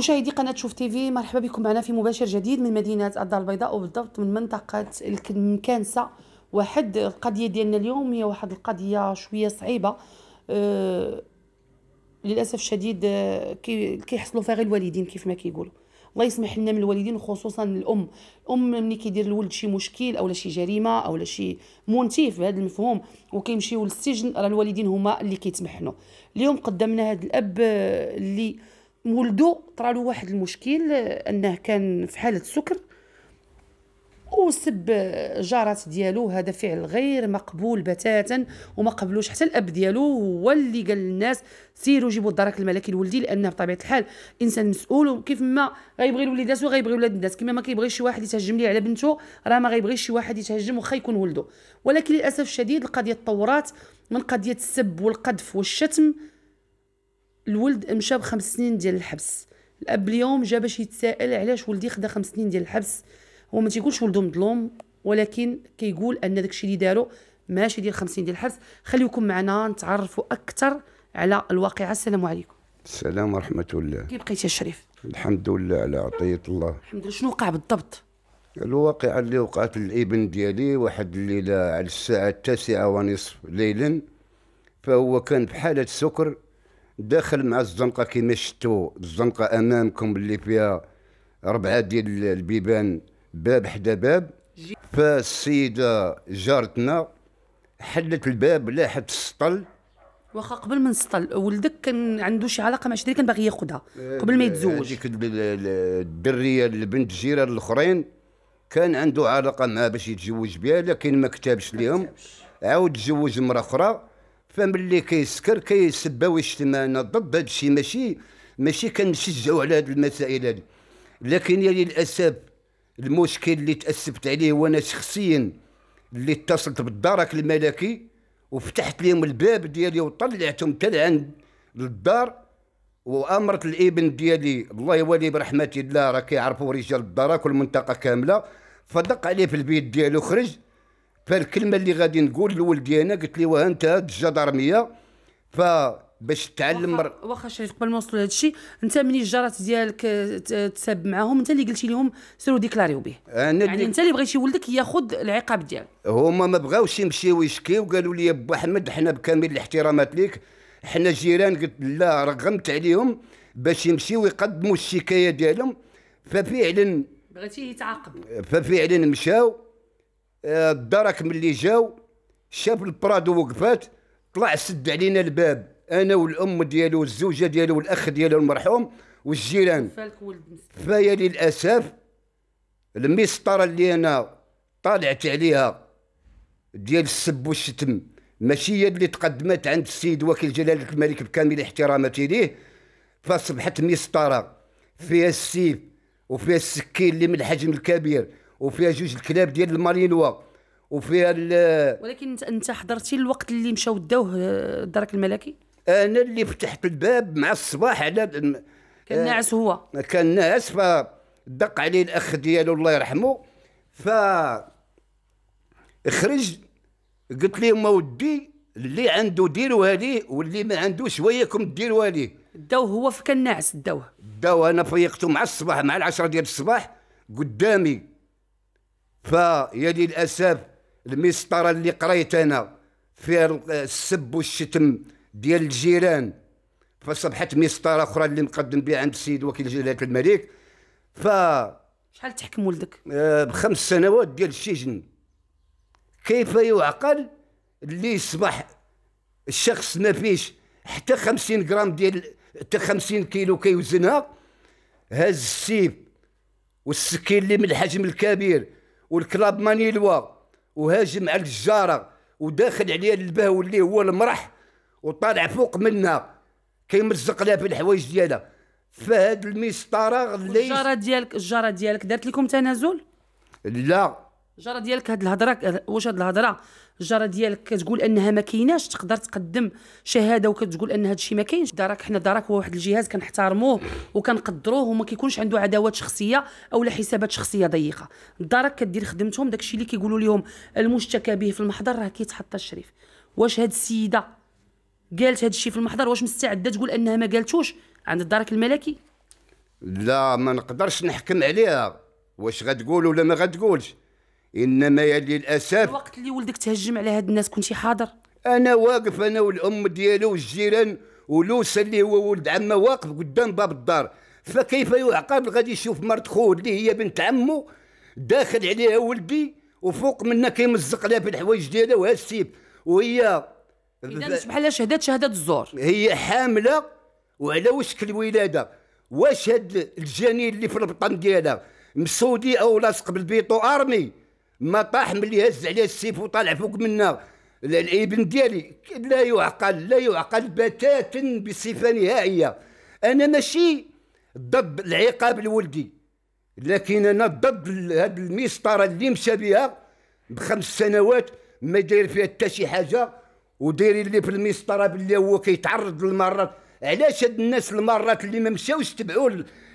مشاهدي قناه شوف تيفي مرحبا بكم معنا في مباشر جديد من مدينه الدار البيضاء وبالضبط من منطقه المكانسه واحد القضيه ديالنا اليوم هي واحد القضيه شويه صعيبه أه للاسف الشديد أه، كيحصلوا فيها غير الوالدين كيف ما كيقولوا الله يسمح لنا من الوالدين وخصوصا الام الام ملي كيدير الولد شي مشكل اولا شي جريمه اولا شي مونتيف بهذا المفهوم وكيمشيو للسجن راه الوالدين هما اللي كيتمحنوا اليوم قدمنا هذا الاب أه، اللي ولدو طرالو واحد المشكل انه كان في حاله سكر وسب الجارات ديالو هذا فعل غير مقبول بتاتا وما قبلوش حتى الاب ديالو هو اللي قال للناس سيروا جيبوا الدرك الملكي لولدي لانه بطبيعه الحال انسان مسؤول وكيف ما غيبغي وليداتو غيبغي ولاد الناس كما ما كيبغيش شي واحد يتهجم ليه على بنته راه ما غيبغيش شي واحد يتهجم وخا يكون ولده ولكن للاسف الشديد القضيه تطورات من قضيه السب والقذف والشتم الولد مشى بخمس سنين ديال الحبس الاب اليوم جا باش يتساءل علاش ولدي خدا خمس سنين ديال الحبس هو ما تيقولش ولده مظلوم ولكن كيقول ان داكشي اللي دارو ماشي ديال سنين ديال الحبس خليكم معنا نتعرفوا اكثر على الواقعه السلام عليكم السلام ورحمه الله كيف بقيتي الشريف الحمد لله على عطيه الله الحمد لله شنو وقع بالضبط الواقعة اللي وقعت الابن ديالي واحد الليلة على الساعة التاسعة ونصف ليلا فهو كان بحالة سكر داخل مع الزنقه كيما شتو الزنقه امامكم اللي فيها ربعه ديال البيبان باب حدا باب فالسيده جارتنا حلت الباب لاحت السطل واخا قبل ما نسطل ولدك كان عنده شي علاقه مع شي كان باغي ياخذها قبل ما يتزوج آه، هذيك الدريه البنت الجيران الاخرين كان عنده علاقه معها باش يتزوج بها لكن ما كتبش ليهم عاود تزوج مرة اخرى فملي كيسكر كيسباو اجتماعنا ضد هذا الشيء ماشي ماشي كنشجعوا على هذه المسائل هادي لكن للاسف المشكل اللي تاسفت عليه وانا شخصيا اللي اتصلت بالدرك الملكي وفتحت لهم الباب ديالي وطلعتهم تلعن للدار وامرت الابن ديالي الله يولي برحمه الله راه كيعرفوا رجال الدرك والمنطقه كامله فدق عليه في البيت ديالو خرج فالكلمه اللي غادي نقول لولدي انا قلت واه انت الجدرميه ف باش تعلم واخا واخا شريف قبل ما نوصلوا لهذا الشيء انت ملي الجارات ديالك تساب معاهم انت اللي قلتي لهم سيروا ديكلاريو به يعني اللي... انت اللي بغيتي ولدك ياخذ العقاب ديالك هما ما بغاوش يمشيو يشكيو قالوا لي بو احمد حنا بكامل الاحترامات ليك حنا جيران قلت لا رغمت عليهم باش يمشيو يقدموا الشكايه ديالهم ففعلا بغيتيه يتعاقب ففعلا مشاو الدرك ملي جاو شاف البرادو وقفات طلع سد علينا الباب انا والام ديالو والزوجه ديالو والاخ ديالو المرحوم والجيران فيا للاسف المسطره اللي انا طالعت عليها ديال السب والشتم ماشي هي اللي تقدمت عند السيد وكيل جلاله الملك بكامل احتراماتي ليه فاصبحت مسطره فيها السيف وفيها السكين اللي من الحجم الكبير وفيها جوج الكلاب ديال المارينوا وفيها ولكن انت حضرتي الوقت اللي مشاو داوه آه، الدرك الملكي انا اللي فتحت الباب مع الصباح على كان آه، ناعس هو كان ناعس فدق عليه الاخ ديالو الله يرحمه ف خرج قلت ما ودي اللي عنده ديروها ليه واللي ما عندوش وياكم ديروها ليه داوه هو فكان ناعس داوه داوه انا فيقته مع الصباح مع العشرة ديال الصباح قدامي فيا للاسف المسطره اللي قريت انا في السب والشتم ديال الجيران فصبحت مسطره اخرى اللي مقدم بها عند السيد وكيل جلاله الملك ف شحال تحكم ولدك؟ آه، بخمس سنوات ديال السجن كيف يعقل اللي يصبح الشخص ما فيش حتى 50 غرام ديال حتى 50 كيلو كيوزنها هاز السيف والسكين اللي من الحجم الكبير والكلاب مانيلوا وهاجم على الجاره وداخل عليها البهو اللي هو المرح وطالع فوق منها كيمرزق لها في الحوايج ديالها فهاد المسطره ليس الجاره ديالك الجاره ديالك دارت لكم تنازل لا الجاره ديالك هاد الهضره واش هاد الهضره الجاره ديالك كتقول انها ما كايناش تقدر تقدم شهاده وكتقول ان هذا الشيء ما كاينش دارك حنا دارك هو واحد الجهاز كنحترموه وكنقدروه وما كيكونش عنده عداوات شخصيه او حسابات شخصيه ضيقه دارك كدير خدمتهم داكشي اللي كيقولوا لهم المشتكى به في المحضر راه كيتحط الشريف واش هاد السيده قالت هاد الشيء في المحضر واش مستعده تقول انها ما قالتوش عند الدرك الملكي لا ما نقدرش نحكم عليها واش غتقول ولا ما غتقولش انما يا للاسف الوقت اللي ولدك تهجم على هاد الناس كنتي حاضر انا واقف انا والام ديالو والجيران ولوس اللي هو ولد عمه واقف قدام باب الدار فكيف يعقل غادي يشوف مرت خوه اللي هي بنت عمو داخل عليها ولدي وفوق منها كيمزق لها في الحوايج ديالها وها السيف وهي اذا بحال شهدت شهاده الزور هي حامله وعلى وشك الولاده واش هاد الجنين اللي في البطن ديالها مسودي او لاصق بالبيطو ارمي ما طاح ملي هز عليه السيف وطالع فوق منا الابن ديالي لا يعقل لا يعقل بتاتا بصفه نهائيه انا ماشي ضد العقاب لولدي لكن انا ضد هاد المسطره اللي مشى بها بخمس سنوات ما داير فيها حتى شي حاجه ودايرين اللي في المسطره باللي هو كيتعرض للمرات علاش هاد الناس المرات اللي ما مشاوش تبعوا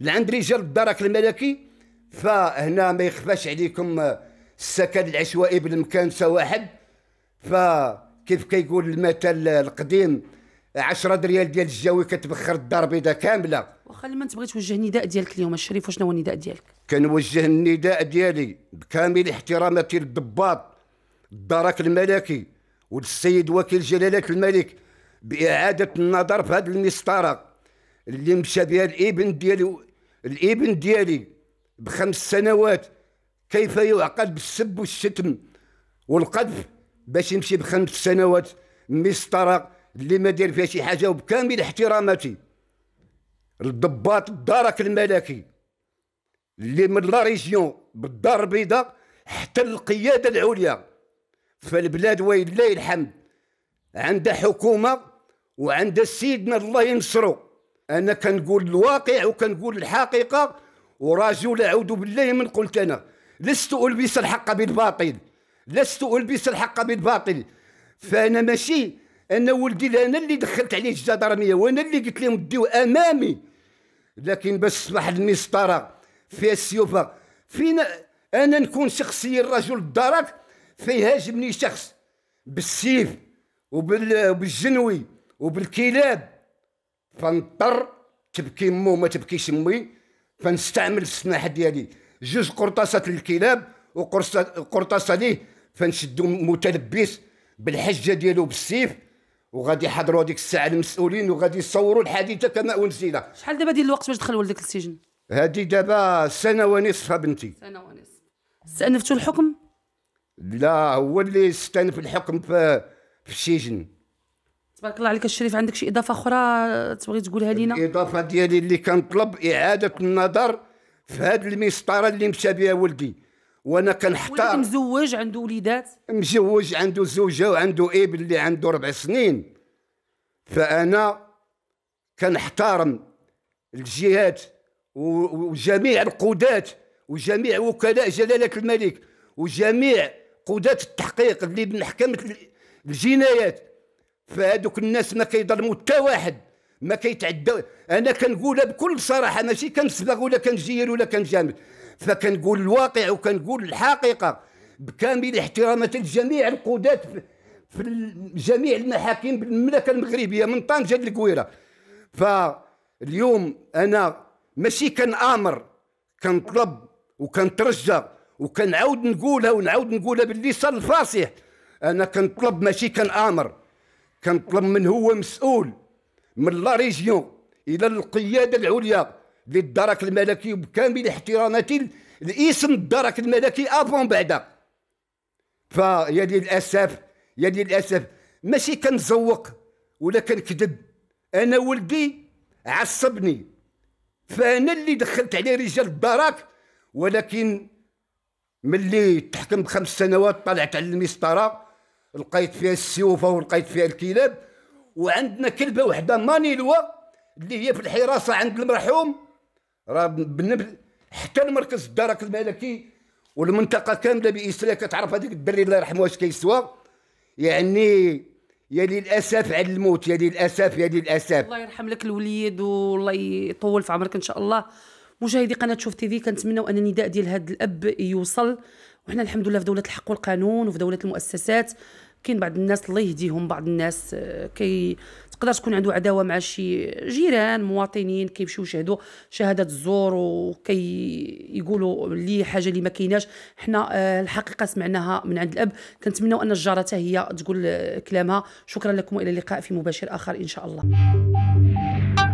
لعند رجال الدرك الملكي فهنا ما يخفاش عليكم السكن العشوائي بالمكان واحد فكيف كيقول المثل القديم 10 دريال ديال الجاوي كتبخر الدار بيضاء كامله واخا لما تبغي توجه النداء ديالك اليوم الشريف واش هو النداء ديالك كنوجه النداء ديالي بكامل احتراماتي للضباط الدرك الملكي وللسيد وكيل جلاله الملك باعاده النظر في هذه المسطره اللي مشى بها الابن ديالي الابن ديالي بخمس سنوات كيف يعقد بالسب والشتم والقذف باش يمشي بخمس سنوات مسطره اللي ما دير فيها شي حاجه وبكامل احتراماتي الضباط الدرك الملكي اللي من لا ريجيون بالدار البيضاء حتى القياده العليا فالبلاد ولله الحمد عندها حكومه وعندها سيدنا الله ينصرو انا كنقول الواقع وكنقول الحقيقه وراجل اعوذ بالله من قلت انا لست ألبس الحق بالباطل لست ألبس الحق بالباطل فأنا ماشي أنا ولدي أنا اللي دخلت عليه الجدرمية وأنا اللي قلت لهم ديو أمامي لكن باش تصبح المسطرة فيها السيوفة فينا أنا نكون شخصيا رجل الدرك فيهاجمني شخص بالسيف وبالجنوي وبالكلاب فنضطر تبكي مو ما تبكيش امي فنستعمل السناحه ديالي جوج قرطاسات للكلاب وقرطاسه ليه فنشدو متلبس بالحجه ديالو بالسيف وغادي يحضروا هذيك الساعه المسؤولين وغادي يصوروا الحادثه كما انزل شحال دابا ديال الوقت باش دخل ولدك للسجن هذه دابا سنه ونصف بنتي سنه ونصف استأنفتوا الحكم لا هو اللي استأنف الحكم في في السجن تبارك الله عليك الشريف عندك شي اضافه اخرى تبغي تقولها لينا الاضافه ديالي اللي كنطلب اعاده النظر في هذه المسطره اللي مشى بها ولدي وانا كنحتار ولدي مزوج عنده وليدات مزوج عنده زوجه وعنده ابن اللي عنده ربع سنين فانا كنحترم الجهات وجميع القضاة وجميع وكلاء جلالة الملك وجميع قضاة التحقيق اللي من محكمة الجنايات فهذوك الناس ما كيظلموا حتى واحد ما كيتعدى انا كنقولها بكل صراحه ماشي كنصبغ ولا كنزير ولا كنجامل فكنقول الواقع وكنقول الحقيقه بكامل احترامات لجميع القضاة في جميع المحاكم بالمملكه المغربيه من طنجه للقويره فاليوم انا ماشي كنامر كنطلب وكنترجى وكنعاود نقولها ونعاود نقولها باللسان الفاصح انا كنطلب ماشي كنامر كنطلب من هو مسؤول من لا ريجيون الى القياده العليا للدرك الملكي بكامل احتراماتي لاسم الدرك الملكي افون بعدا فيا للاسف يا للاسف ماشي كنزوق ولا كنكذب انا ولدي عصبني فانا اللي دخلت عليه رجال الدرك ولكن ملي تحكم بخمس سنوات طلعت على المسطره لقيت فيها السيوفه ولقيت فيها الكلاب وعندنا كلبه وحده مانيلوا اللي هي في الحراسه عند المرحوم راه بالنبل حتى المركز الدرك الملكي والمنطقه كامله باسرائيل كتعرف هذيك الدري الله يرحمه واش كيسوى يعني يا للاسف على الموت يا للاسف يا للاسف الله يرحم لك الوليد والله يطول في عمرك ان شاء الله مشاهدي قناه شوف تي في كنتمناو ان النداء ديال هذا الاب يوصل وحنا الحمد لله في دوله الحق والقانون وفي دوله المؤسسات كاين بعض الناس الله يهديهم بعض الناس آه، كي تقدر تكون عنده عداوه مع شي جيران مواطنين كيمشيو يشهدوا شهاده الزور وكي يقولوا لي حاجه اللي ما كايناش حنا آه، الحقيقه سمعناها من عند الاب كنتمناو ان الجاره هي تقول آه، كلامها شكرا لكم والى اللقاء في مباشر اخر ان شاء الله